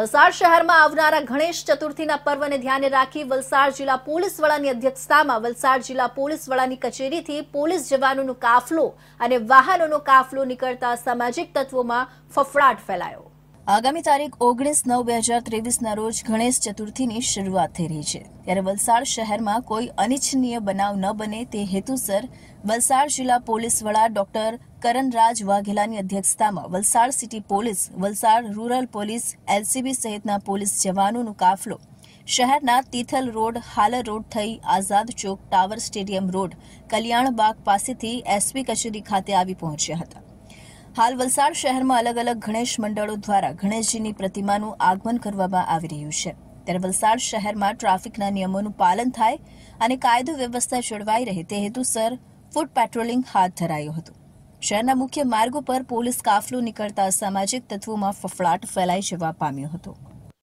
વલસાડ શહેરમાં આવનારા ગણેશ ચતુર્થીના પર્વને ધ્યાને રાખી વલસાડ જિલ્લા પોલીસ વડાની અધ્યક્ષતામાં વલસાડ જિલ્લા પોલીસ વડાની કચેરીથી પોલીસ જવાનોનો કાફલો અને વાહનોનો કાફલો નીકળતા સામાજિક તત્વોમાં ફફડાટ ફેલાયો આગામી તારીખ ઓગણીસ નવ બે હજાર ત્રેવીસના રોજ ગણેશ ચતુર્થીની શરૂઆત થઈ રહી છે ત્યારે વલસાડ શહેરમાં કોઈ અનિચ્છનીય બનાવ ન બને તે હેતુસર વલસાડ જિલ્લા પોલીસ વડા ડોક્ટર કરણરાજ વાઘેલાની અધ્યક્ષતામાં Valsad city police Valsad rural police LCB સહિતના પોલીસ જવાનોનો કાફલો શહેરના તિથલ રોડ હાલર રોડ થઈ Azad Chowk tower stadium road Kalyan Bagh પાસેથી એસપી કચેરી ખાતે આવી પહોંચ્યા હતા હાલ વલસાડ શહેરમાં અલગ અલગ ગણેશ મંડળો દ્વારા ગણેશજીની પ્રતિમાનું આગમન કરવામાં આવી રહ્યું છે ત્યારે વલસાડ શહેરમાં ટ્રાફિકના નિયમોનું પાલન થાય અને કાયદો વ્યવસ્થા જળવાઈ રહે તે હેતુસર ફૂટ પેટ્રોલિંગ હાથ ધરાયું હતું શહેરના મુખ્ય માર્ગો પર પોલીસ કાફલો નીકળતા સામાજિક તત્વોમાં ફફડાટ ફેલાઈ જવા પામ્યો હતો